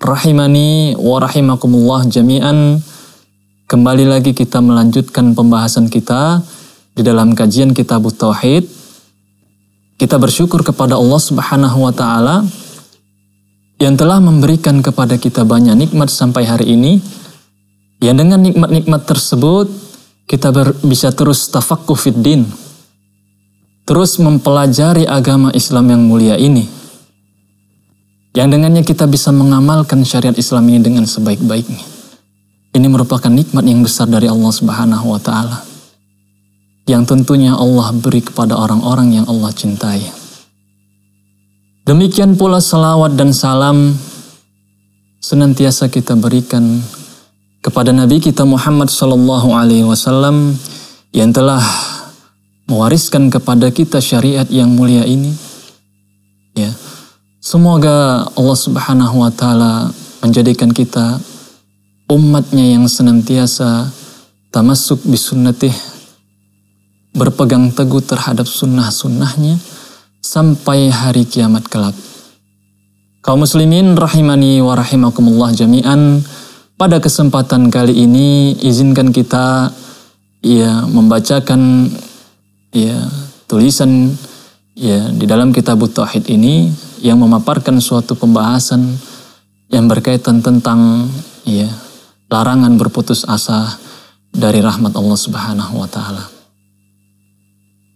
Rahimani wa rahimakumullah jami'an. Kembali lagi kita melanjutkan pembahasan kita di dalam kajian kitab Tauhid. Kita bersyukur kepada Allah Subhanahu wa taala yang telah memberikan kepada kita banyak nikmat sampai hari ini. Yang dengan nikmat-nikmat tersebut kita ber, bisa terus tafakku fid Terus mempelajari agama Islam yang mulia ini yang dengannya kita bisa mengamalkan syariat Islam ini dengan sebaik-baiknya. Ini merupakan nikmat yang besar dari Allah Subhanahu wa taala. Yang tentunya Allah beri kepada orang-orang yang Allah cintai. Demikian pula salawat dan salam senantiasa kita berikan kepada Nabi kita Muhammad sallallahu alaihi wasallam yang telah mewariskan kepada kita syariat yang mulia ini. Ya. Semoga Allah Subhanahu wa taala menjadikan kita umatnya yang senantiasa tamasuk bisunnatih berpegang teguh terhadap sunnah-sunnahnya sampai hari kiamat kelak. Kaum muslimin rahimani wa rahimakumullah jami'an, pada kesempatan kali ini izinkan kita ya membacakan ya tulisan ya di dalam kitab tauhid ini yang memaparkan suatu pembahasan yang berkaitan tentang ya larangan berputus asa dari rahmat Allah Subhanahu wa taala.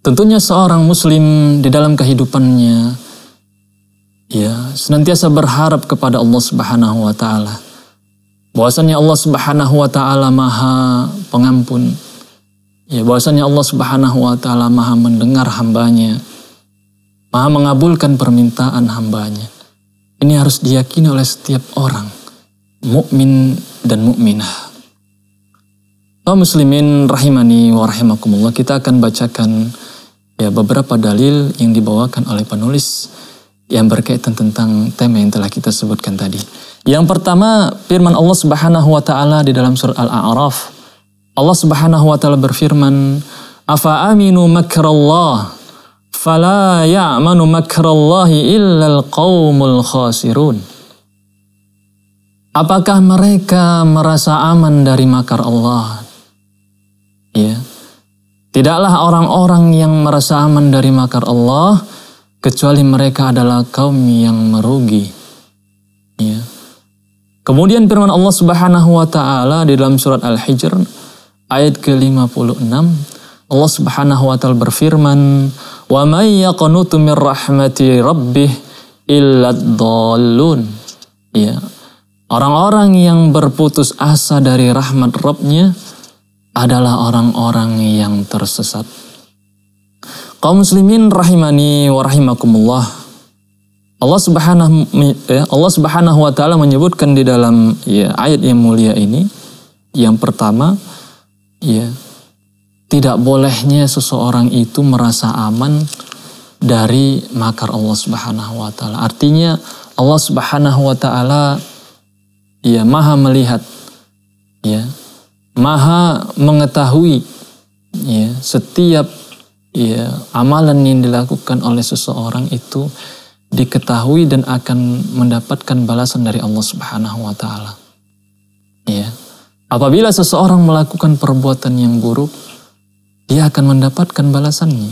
Tentunya seorang muslim di dalam kehidupannya ya senantiasa berharap kepada Allah Subhanahu wa taala. Bahwasanya Allah Subhanahu wa taala Maha Pengampun. Ya bahwasanya Allah Subhanahu wa taala Maha mendengar hambanya maha mengabulkan permintaan hambanya. Ini harus diyakini oleh setiap orang, mukmin dan mukminah. Kaum muslimin rahimani wa rahimakumullah, kita akan bacakan ya beberapa dalil yang dibawakan oleh penulis yang berkaitan tentang tema yang telah kita sebutkan tadi. Yang pertama, firman Allah Subhanahu wa taala di dalam surat Al-A'raf. Allah Subhanahu wa taala berfirman, "Afa aminu makrallah Fala ya'manu makrallahi illal qaumul khasirun. Apakah mereka merasa aman dari makar Allah? Ya. Tidaklah orang-orang yang merasa aman dari makar Allah kecuali mereka adalah kaum yang merugi. Ya. Kemudian firman Allah Subhanahu wa taala di dalam surat Al-Hijr ayat ke-56 Allah Subhanahu wa taala berfirman Wa may yaqnutu min rahmati rabbih illa dhallun. Ya. Orang-orang yang berputus asa dari rahmat Rabbnya adalah orang-orang yang tersesat. Kaum muslimin rahimani wa rahimakumullah. Allah Subhanahu ya, Allah Subhanahu wa taala menyebutkan di dalam ya ayat yang mulia ini yang pertama ya tidak bolehnya seseorang itu merasa aman dari makar Allah Subhanahu wa taala. Artinya Allah Subhanahu wa taala ya Maha melihat ya, Maha mengetahui ya setiap ya amalan yang dilakukan oleh seseorang itu diketahui dan akan mendapatkan balasan dari Allah Subhanahu wa taala. Ya. Apabila seseorang melakukan perbuatan yang buruk, ia akan mendapatkan balasannya.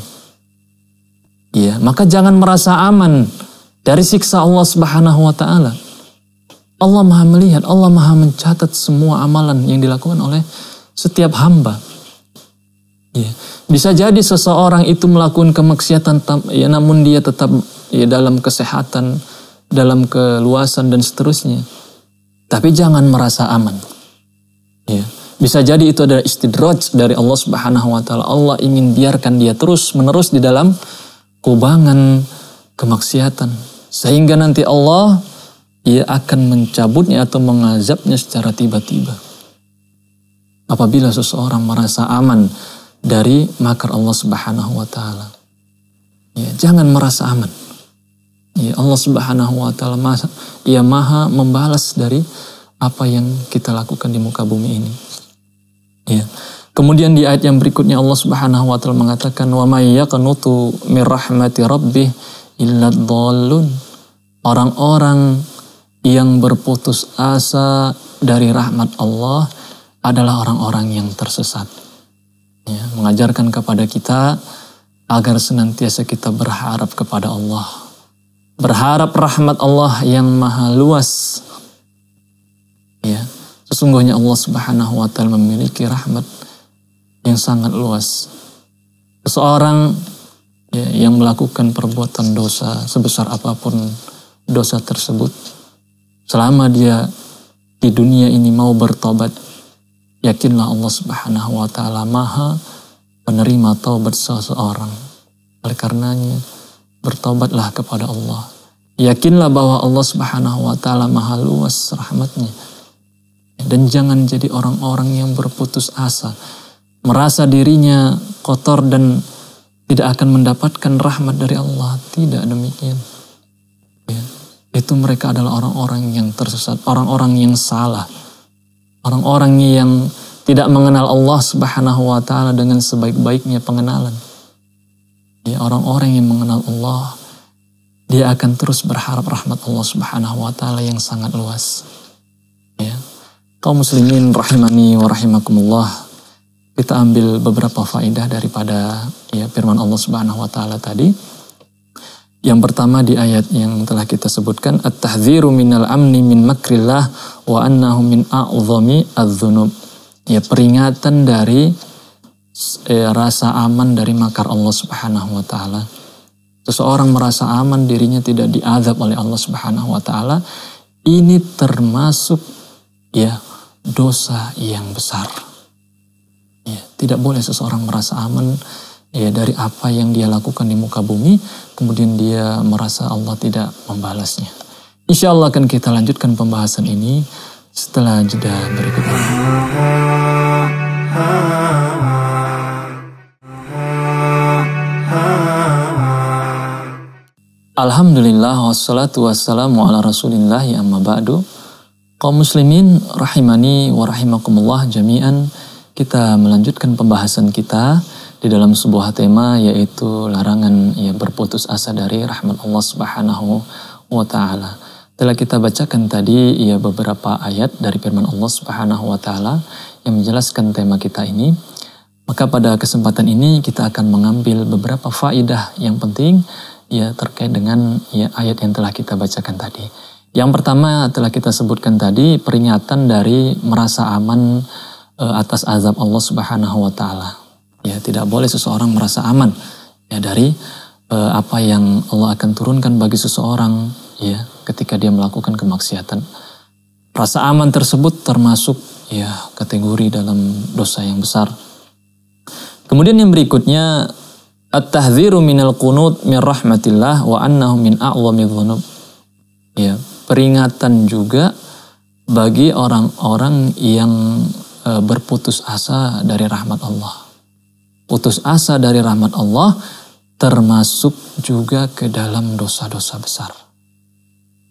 Ya, maka jangan merasa aman dari siksa Allah Subhanahu wa taala. Allah Maha melihat, Allah Maha mencatat semua amalan yang dilakukan oleh setiap hamba. Ya, bisa jadi seseorang itu melakukan kemaksiatan ya namun dia tetap ya dalam kesehatan, dalam keluasan dan seterusnya. Tapi jangan merasa aman. Ya, bisa jadi itu adalah istidraj dari Allah Subhanahu wa taala. Allah ingin biarkan dia terus menerus di dalam kubangan kemaksiatan sehingga nanti Allah ia akan mencabutnya atau mengazabnya secara tiba-tiba. Apabila seseorang merasa aman dari makar Allah Subhanahu wa taala. Ya, jangan merasa aman. Ya, Allah Subhanahu wa taala Ia Maha membalas dari apa yang kita lakukan di muka bumi ini. Ya. Kemudian di ayat yang berikutnya Allah Subhanahu wa taala mengatakan wa may yaqnutu min rahmati rabbih illa dhallun. Orang-orang yang berputus asa dari rahmat Allah adalah orang-orang yang tersesat. Ya, mengajarkan kepada kita agar senantiasa kita berharap kepada Allah. Berharap rahmat Allah yang maha luas. Ya, Sesungguhnya Allah Subhanahu wa taala memiliki rahmat yang sangat luas. Seorang ya, yang melakukan perbuatan dosa sebesar apapun dosa tersebut selama dia di dunia ini mau bertobat yakinlah Allah Subhanahu wa taala Maha penerima taubat seseorang. Oleh karenanya bertobatlah kepada Allah. Yakinlah bahwa Allah Subhanahu wa taala Maha luas rahmatnya dan jangan jadi orang-orang yang berputus asa. Merasa dirinya kotor dan tidak akan mendapatkan rahmat dari Allah. Tidak demikian. Ya. Itu mereka adalah orang-orang yang tersesat. Orang-orang yang salah. Orang-orang yang tidak mengenal Allah subhanahu wa ta'ala dengan sebaik-baiknya pengenalan. Ya, orang-orang yang mengenal Allah, dia akan terus berharap rahmat Allah Subhanahu wa taala yang sangat luas kaum muslimin rahimani wa rahimakumullah. Kita ambil beberapa faedah daripada ya firman Allah Subhanahu wa taala tadi. Yang pertama di ayat yang telah kita sebutkan at-tahdziru minal amni min makrillah wa annahu min a'zami adz-dzunub. Ya peringatan dari eh, rasa aman dari makar Allah Subhanahu wa taala. Seseorang merasa aman dirinya tidak diazab oleh Allah Subhanahu wa taala, ini termasuk ya dosa yang besar. Ya, tidak boleh seseorang merasa aman ya dari apa yang dia lakukan di muka bumi, kemudian dia merasa Allah tidak membalasnya. Insya Allah akan kita lanjutkan pembahasan ini setelah jeda berikut ini. Alhamdulillah wassalatu wassalamu ala rasulillah amma ba'du. Kaum muslimin rahimani wa rahimakumullah jami'an kita melanjutkan pembahasan kita di dalam sebuah tema yaitu larangan ya berputus asa dari rahmat Allah Subhanahu wa taala. Telah kita bacakan tadi ya beberapa ayat dari firman Allah Subhanahu wa taala yang menjelaskan tema kita ini. Maka pada kesempatan ini kita akan mengambil beberapa faidah yang penting ya terkait dengan ya ayat yang telah kita bacakan tadi. Yang pertama telah kita sebutkan tadi peringatan dari merasa aman e, atas azab Allah Subhanahu wa taala. Ya, tidak boleh seseorang merasa aman ya dari e, apa yang Allah akan turunkan bagi seseorang ya ketika dia melakukan kemaksiatan. Rasa aman tersebut termasuk ya kategori dalam dosa yang besar. Kemudian yang berikutnya at-tahdziru minal qunut min rahmatillah wa annahu min a'zami dhunub. Ya, peringatan juga bagi orang-orang yang e, berputus asa dari rahmat Allah. Putus asa dari rahmat Allah termasuk juga ke dalam dosa-dosa besar.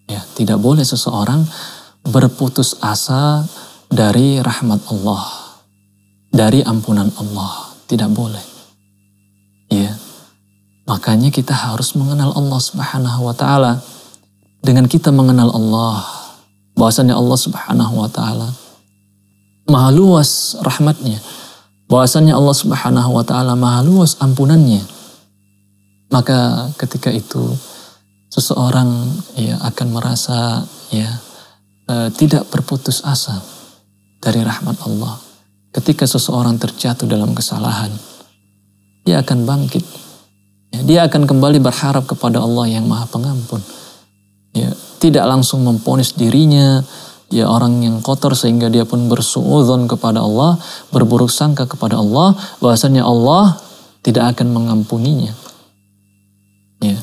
Ya, tidak boleh seseorang berputus asa dari rahmat Allah, dari ampunan Allah, tidak boleh. Ya. Makanya kita harus mengenal Allah Subhanahu wa taala. Dengan kita mengenal Allah, bahwasannya Allah Subhanahu wa taala maha luas rahmatnya, bahwasannya Allah Subhanahu wa taala maha luas ampunannya. Maka ketika itu seseorang ya akan merasa ya e, tidak berputus asa dari rahmat Allah. Ketika seseorang terjatuh dalam kesalahan, dia akan bangkit. Ya, dia akan kembali berharap kepada Allah yang Maha Pengampun ya tidak langsung memponis dirinya ya orang yang kotor sehingga dia pun bersuudzon kepada Allah, berburuk sangka kepada Allah, bahwasanya Allah tidak akan mengampuninya. Ya.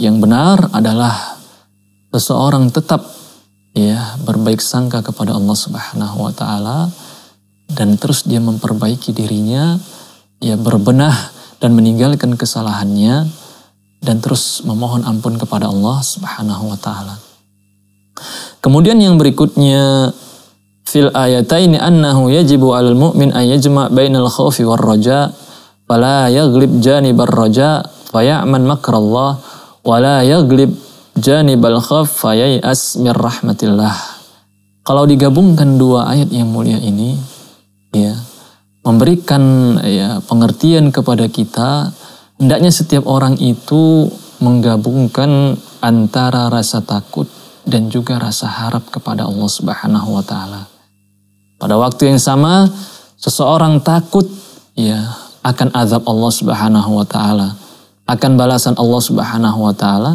Yang benar adalah seseorang tetap ya berbaik sangka kepada Allah Subhanahu wa taala dan terus dia memperbaiki dirinya, ya berbenah dan meninggalkan kesalahannya dan terus memohon ampun kepada Allah Subhanahu wa taala. Kemudian yang berikutnya fil ayataini annahu yajibu al mu'min an yajma' bainal khaufi war raja fala yaghlib janibar raja ya'man makrallah wala yaghlib janibal fa ya'as mir rahmatillah. Kalau digabungkan dua ayat yang mulia ini ya memberikan ya pengertian kepada kita Hendaknya setiap orang itu menggabungkan antara rasa takut dan juga rasa harap kepada Allah Subhanahu wa taala. Pada waktu yang sama, seseorang takut ya akan azab Allah Subhanahu wa taala, akan balasan Allah Subhanahu wa taala.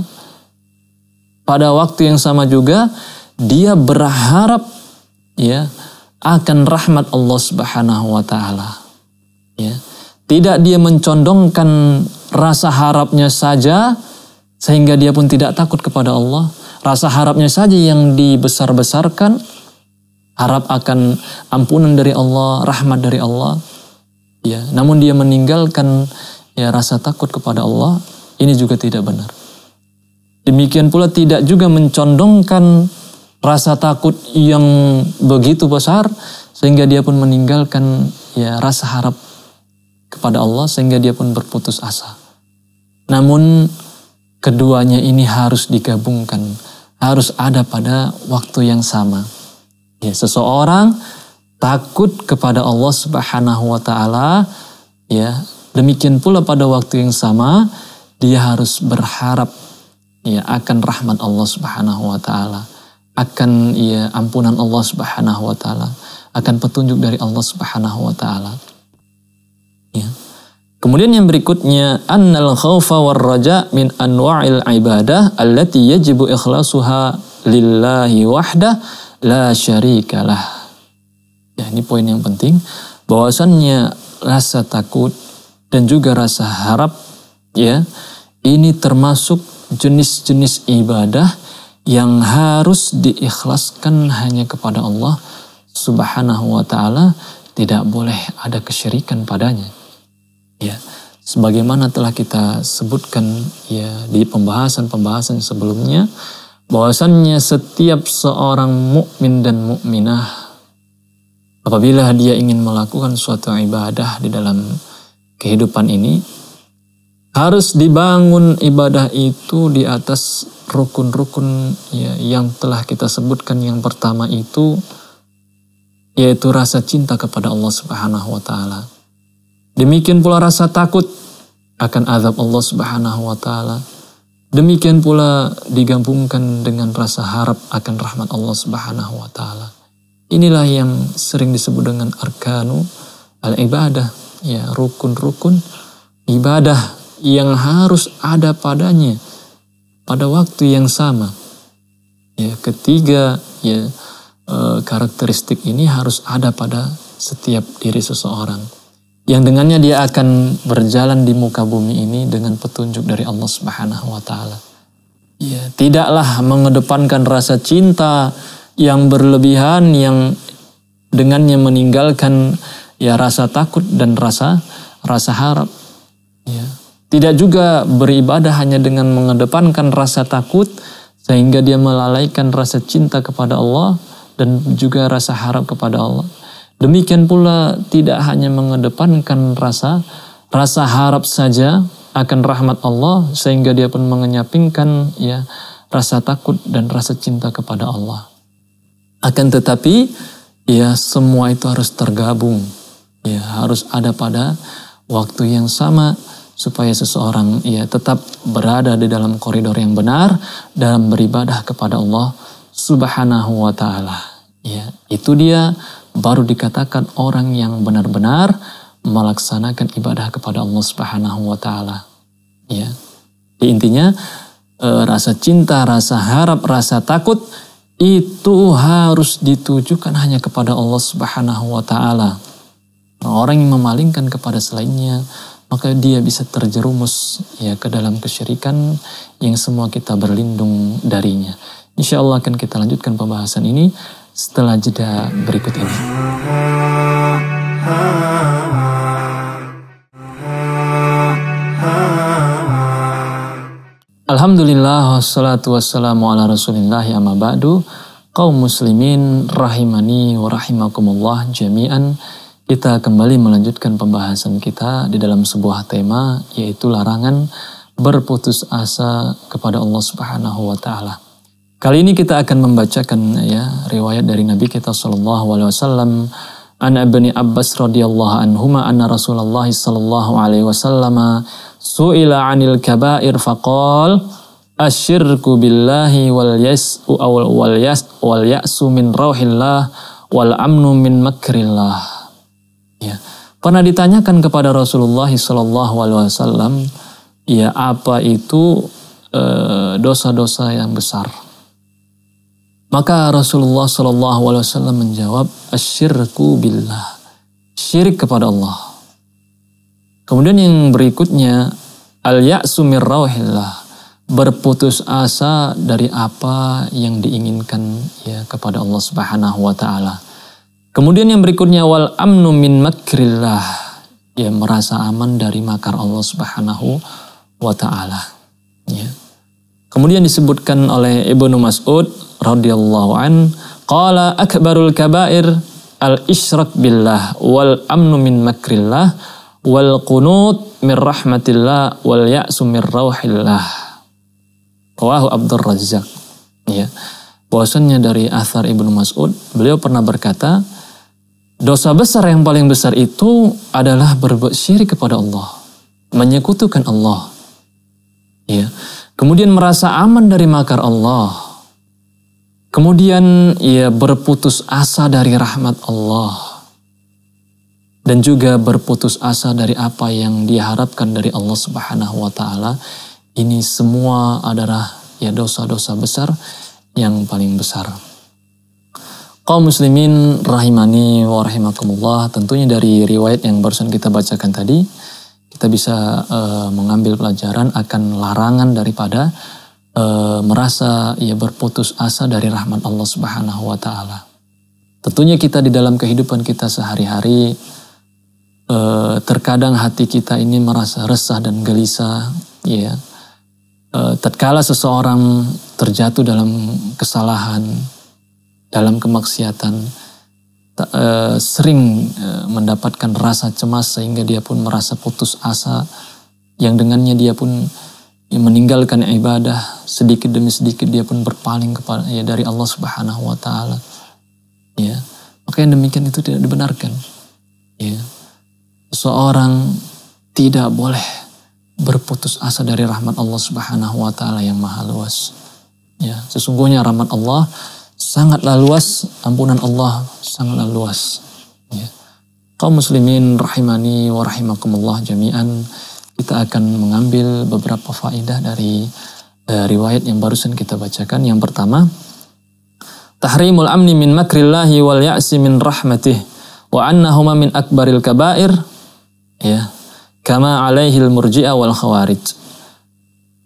Pada waktu yang sama juga dia berharap ya akan rahmat Allah Subhanahu wa taala. Ya. Tidak dia mencondongkan rasa harapnya saja sehingga dia pun tidak takut kepada Allah. Rasa harapnya saja yang dibesar-besarkan harap akan ampunan dari Allah, rahmat dari Allah. Ya, namun dia meninggalkan ya rasa takut kepada Allah, ini juga tidak benar. Demikian pula tidak juga mencondongkan rasa takut yang begitu besar sehingga dia pun meninggalkan ya rasa harap kepada Allah sehingga dia pun berputus asa. Namun keduanya ini harus digabungkan, harus ada pada waktu yang sama. Ya, seseorang takut kepada Allah Subhanahu wa taala, ya. Demikian pula pada waktu yang sama dia harus berharap ya akan rahmat Allah Subhanahu wa taala, akan ya ampunan Allah Subhanahu wa taala, akan petunjuk dari Allah Subhanahu wa taala. Ya. Kemudian yang berikutnya annal khaufa war raja min anwa'il ibadah allati yajibu ikhlasuha lillahi wahdah la syarikalah. Ya, ini poin yang penting bahwasannya rasa takut dan juga rasa harap ya ini termasuk jenis-jenis ibadah yang harus diikhlaskan hanya kepada Allah Subhanahu wa taala, tidak boleh ada kesyirikan padanya ya sebagaimana telah kita sebutkan ya di pembahasan-pembahasan sebelumnya bahwasannya setiap seorang mukmin dan mukminah apabila dia ingin melakukan suatu ibadah di dalam kehidupan ini harus dibangun ibadah itu di atas rukun-rukun ya, yang telah kita sebutkan yang pertama itu yaitu rasa cinta kepada Allah Subhanahu wa taala. Demikian pula rasa takut akan azab Allah Subhanahu wa taala. Demikian pula digabungkan dengan rasa harap akan rahmat Allah Subhanahu wa taala. Inilah yang sering disebut dengan arkanu al-ibadah, ya rukun-rukun ibadah yang harus ada padanya pada waktu yang sama. Ya, ketiga ya eh, karakteristik ini harus ada pada setiap diri seseorang yang dengannya dia akan berjalan di muka bumi ini dengan petunjuk dari Allah Subhanahu wa taala. Ya, tidaklah mengedepankan rasa cinta yang berlebihan yang dengannya meninggalkan ya rasa takut dan rasa rasa harap. Ya. Tidak juga beribadah hanya dengan mengedepankan rasa takut sehingga dia melalaikan rasa cinta kepada Allah dan juga rasa harap kepada Allah. Demikian pula tidak hanya mengedepankan rasa, rasa harap saja akan rahmat Allah sehingga dia pun mengenyapingkan ya rasa takut dan rasa cinta kepada Allah. Akan tetapi ya semua itu harus tergabung. Ya harus ada pada waktu yang sama supaya seseorang ya tetap berada di dalam koridor yang benar dalam beribadah kepada Allah Subhanahu wa taala. Ya, itu dia baru dikatakan orang yang benar-benar melaksanakan ibadah kepada Allah Subhanahu wa taala. Ya. Jadi intinya e, rasa cinta, rasa harap, rasa takut itu harus ditujukan hanya kepada Allah Subhanahu wa taala. Orang yang memalingkan kepada selainnya, maka dia bisa terjerumus ya ke dalam kesyirikan yang semua kita berlindung darinya. Insya Allah akan kita lanjutkan pembahasan ini setelah jeda berikut ini. Alhamdulillah wassalatu wassalamu ala rasulillah ya ba'du kaum muslimin rahimani wa rahimakumullah jami'an kita kembali melanjutkan pembahasan kita di dalam sebuah tema yaitu larangan berputus asa kepada Allah Subhanahu wa taala. Kali ini kita akan membacakan ya riwayat dari Nabi kita Shallallahu Alaihi Wasallam an Ibni Abbas radhiyallahu anhuma anna Rasulullah sallallahu alaihi wasallam su'ila 'anil kaba'ir faqal asyirku billahi wal yas'u awal wal yas wal ya'su min rauhillah wal amnu min makrillah ya pernah ditanyakan kepada Rasulullah sallallahu alaihi wasallam ya apa itu eh, dosa-dosa yang besar maka Rasulullah Shallallahu Alaihi Wasallam menjawab, asyirku billah, syirik kepada Allah. Kemudian yang berikutnya, al ya'sumir berputus asa dari apa yang diinginkan ya kepada Allah Subhanahu Wa Taala. Kemudian yang berikutnya wal amnu min makrillah, ya merasa aman dari makar Allah Subhanahu Wa Taala. Ya. Kemudian disebutkan oleh Ibnu Mas'ud radhiyallahu an, qala akbarul kabair al-isyrak billah wal amnu min makrillah wal qunut min rahmatillah wal ya'su min rauhillah. Rawahu Abdul Razzaq. Ya. Bahwasannya dari Athar Ibnu Mas'ud, beliau pernah berkata, dosa besar yang paling besar itu adalah berbuat syirik kepada Allah, menyekutukan Allah. Ya kemudian merasa aman dari makar Allah, kemudian ia berputus asa dari rahmat Allah, dan juga berputus asa dari apa yang diharapkan dari Allah Subhanahu wa Ta'ala. Ini semua adalah ya dosa-dosa besar yang paling besar. Kaum muslimin rahimani wa rahimakumullah tentunya dari riwayat yang barusan kita bacakan tadi kita bisa uh, mengambil pelajaran akan larangan daripada uh, merasa ya berputus asa dari rahmat Allah Subhanahu wa taala. Tentunya kita di dalam kehidupan kita sehari-hari uh, terkadang hati kita ini merasa resah dan gelisah ya. tatkala seseorang terjatuh dalam kesalahan, dalam kemaksiatan, uh, sering uh, mendapatkan rasa cemas sehingga dia pun merasa putus asa yang dengannya dia pun ya, meninggalkan ibadah sedikit demi sedikit dia pun berpaling kepada ya dari Allah Subhanahu wa taala. Ya. Maka yang demikian itu tidak dibenarkan. Ya. Seorang tidak boleh berputus asa dari rahmat Allah Subhanahu wa taala yang maha luas. Ya, sesungguhnya rahmat Allah sangatlah luas ampunan Allah sangatlah luas ya. kaum muslimin rahimani wa rahimakumullah jami'an kita akan mengambil beberapa faedah dari eh, riwayat yang barusan kita bacakan yang pertama tahrimul amni min makrillahi wal ya'si min rahmatih wa annahuma min akbaril kabair ya kama alaihil murji'ah wal khawarij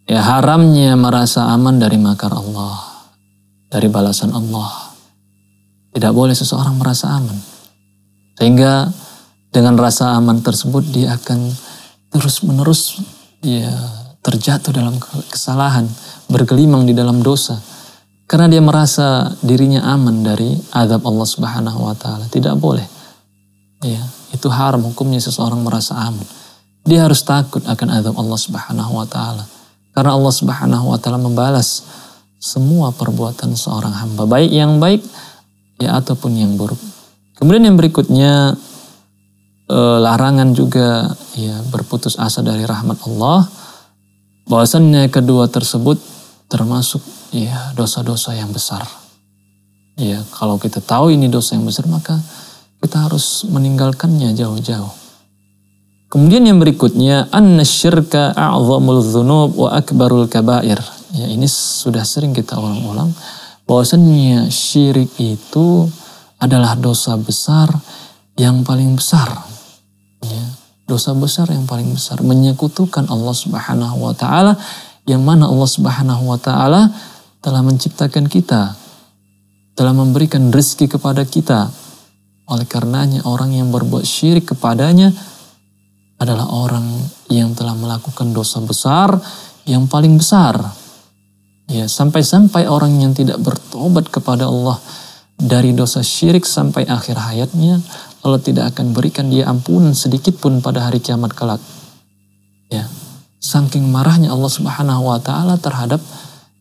ya haramnya merasa aman dari makar Allah dari balasan Allah. Tidak boleh seseorang merasa aman. Sehingga dengan rasa aman tersebut dia akan terus-menerus dia ya, terjatuh dalam kesalahan, bergelimang di dalam dosa. Karena dia merasa dirinya aman dari azab Allah Subhanahu wa taala. Tidak boleh. Ya, itu haram hukumnya seseorang merasa aman. Dia harus takut akan azab Allah Subhanahu wa taala. Karena Allah Subhanahu wa taala membalas semua perbuatan seorang hamba, baik yang baik ya ataupun yang buruk. Kemudian yang berikutnya e, larangan juga ya berputus asa dari rahmat Allah. Bahwasannya kedua tersebut termasuk ya dosa-dosa yang besar. Ya, kalau kita tahu ini dosa yang besar maka kita harus meninggalkannya jauh-jauh. Kemudian yang berikutnya an-syirka a'zamul dzunub wa akbarul kabair. Ya ini sudah sering kita ulang-ulang. bahwasanya syirik itu adalah dosa besar yang paling besar. Ya, dosa besar yang paling besar. Menyekutukan Allah subhanahu wa ta'ala. Yang mana Allah subhanahu wa ta'ala telah menciptakan kita. Telah memberikan rezeki kepada kita. Oleh karenanya orang yang berbuat syirik kepadanya adalah orang yang telah melakukan dosa besar yang paling besar. Ya, sampai-sampai orang yang tidak bertobat kepada Allah dari dosa syirik sampai akhir hayatnya, Allah tidak akan berikan dia ampunan sedikit pun pada hari kiamat kelak. Ya, saking marahnya Allah Subhanahu wa taala terhadap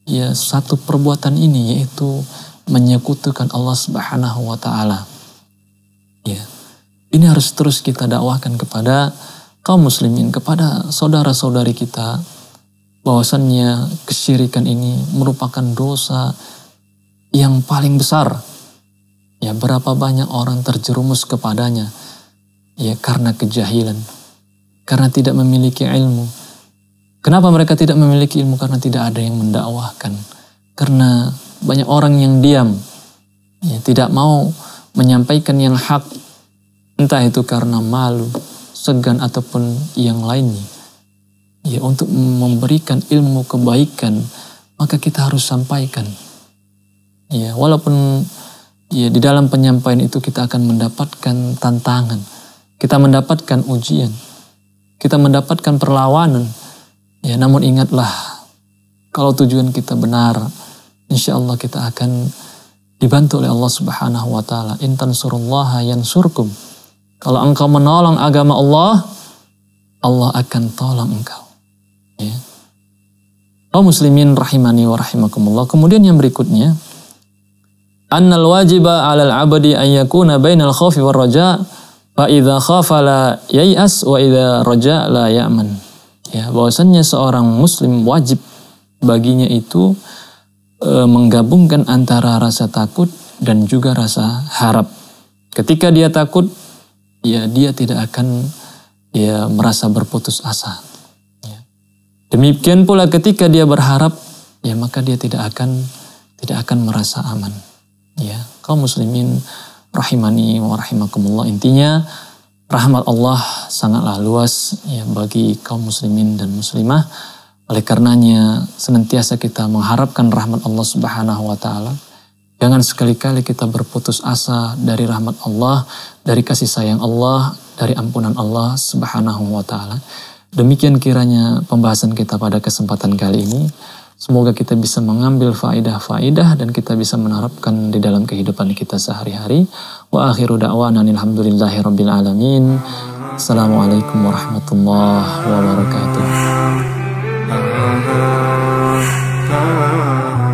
ya satu perbuatan ini yaitu menyekutukan Allah Subhanahu wa taala. Ya. Ini harus terus kita dakwahkan kepada kaum muslimin, kepada saudara-saudari kita, bahwasannya kesyirikan ini merupakan dosa yang paling besar. Ya, berapa banyak orang terjerumus kepadanya ya karena kejahilan, karena tidak memiliki ilmu. Kenapa mereka tidak memiliki ilmu? Karena tidak ada yang mendakwahkan. Karena banyak orang yang diam, ya, tidak mau menyampaikan yang hak, entah itu karena malu, segan ataupun yang lainnya ya untuk memberikan ilmu kebaikan maka kita harus sampaikan ya walaupun ya di dalam penyampaian itu kita akan mendapatkan tantangan kita mendapatkan ujian kita mendapatkan perlawanan ya namun ingatlah kalau tujuan kita benar insya Allah kita akan dibantu oleh Allah Subhanahu wa taala intan surullaha yansurkum kalau engkau menolong agama Allah Allah akan tolong engkau Ya. Oh muslimin rahimani wa rahimakumullah. Kemudian yang berikutnya, annal wajiba 'alal 'abdi an yakuna bainal khawfi war raja' fa idza khafa la yay'as wa idza raja' la ya'man. Ya, bahwasannya seorang muslim wajib baginya itu e, menggabungkan antara rasa takut dan juga rasa harap. Ketika dia takut, ya dia tidak akan ya merasa berputus asa. Demikian pula ketika dia berharap, ya maka dia tidak akan tidak akan merasa aman. Ya, kaum muslimin rahimani wa rahimakumullah. Intinya rahmat Allah sangatlah luas ya bagi kaum muslimin dan muslimah. Oleh karenanya senantiasa kita mengharapkan rahmat Allah Subhanahu wa taala. Jangan sekali-kali kita berputus asa dari rahmat Allah, dari kasih sayang Allah, dari ampunan Allah Subhanahu wa taala. Demikian kiranya pembahasan kita pada kesempatan kali ini. Semoga kita bisa mengambil faidah-faidah dan kita bisa menerapkan di dalam kehidupan kita sehari-hari. Wa akhiru da'wana alhamdulillahi rabbil alamin. Assalamualaikum warahmatullahi wabarakatuh. Ah, ah, ah,